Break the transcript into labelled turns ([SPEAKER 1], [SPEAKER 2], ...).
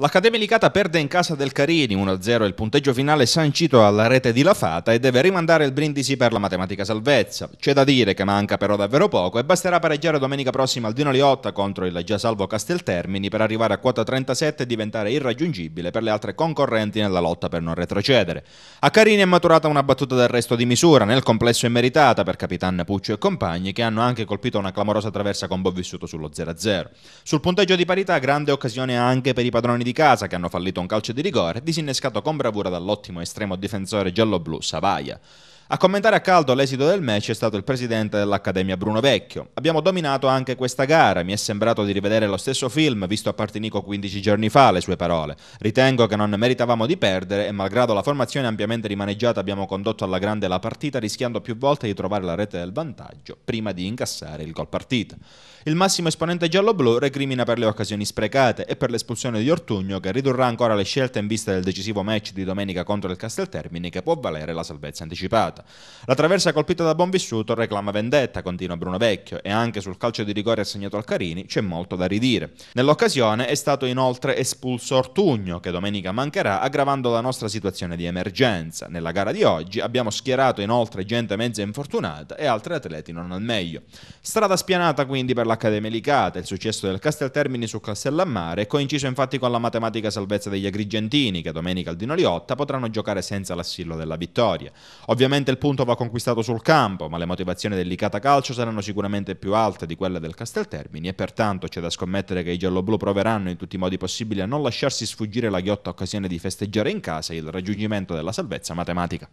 [SPEAKER 1] L'Accademia Licata perde in casa del Carini 1-0 il punteggio finale sancito alla rete di Lafata e deve rimandare il brindisi per la matematica salvezza. C'è da dire che manca però davvero poco e basterà pareggiare domenica prossima al Dino Liotta contro il già salvo Casteltermini per arrivare a quota 37 e diventare irraggiungibile per le altre concorrenti nella lotta per non retrocedere. A Carini è maturata una battuta del resto di misura, nel complesso è meritata per Capitan Puccio e compagni che hanno anche colpito una clamorosa traversa con Bovvissuto sullo 0-0. Sul punteggio di parità grande occasione anche per i padroni di di casa che hanno fallito un calcio di rigore, disinnescato con bravura dall'ottimo estremo difensore giallo-blu Savaia. A commentare a caldo l'esito del match è stato il presidente dell'Accademia Bruno Vecchio. Abbiamo dominato anche questa gara, mi è sembrato di rivedere lo stesso film visto a Partinico 15 giorni fa, le sue parole. Ritengo che non meritavamo di perdere e malgrado la formazione ampiamente rimaneggiata abbiamo condotto alla grande la partita rischiando più volte di trovare la rete del vantaggio prima di incassare il gol partita. Il massimo esponente giallo-blu recrimina per le occasioni sprecate e per l'espulsione di Ortugno che ridurrà ancora le scelte in vista del decisivo match di domenica contro il Casteltermini che può valere la salvezza anticipata giocata. La traversa colpita da Bonvissuto reclama vendetta, continua Bruno Vecchio, e anche sul calcio di rigore assegnato al Carini c'è molto da ridire. Nell'occasione è stato inoltre espulso Ortugno, che domenica mancherà, aggravando la nostra situazione di emergenza. Nella gara di oggi abbiamo schierato inoltre gente mezza infortunata e altri atleti non al meglio. Strada spianata quindi per l'Accademia Licata, il successo del Casteltermini su Castellammare, è coinciso infatti con la matematica salvezza degli agrigentini, che domenica al Dinoliotta potranno giocare senza l'assillo della vittoria. Ovviamente Sicuramente il punto va conquistato sul campo, ma le motivazioni dell'Icata Calcio saranno sicuramente più alte di quelle del Casteltermini e pertanto c'è da scommettere che i gialloblu proveranno in tutti i modi possibili a non lasciarsi sfuggire la ghiotta occasione di festeggiare in casa il raggiungimento della salvezza matematica.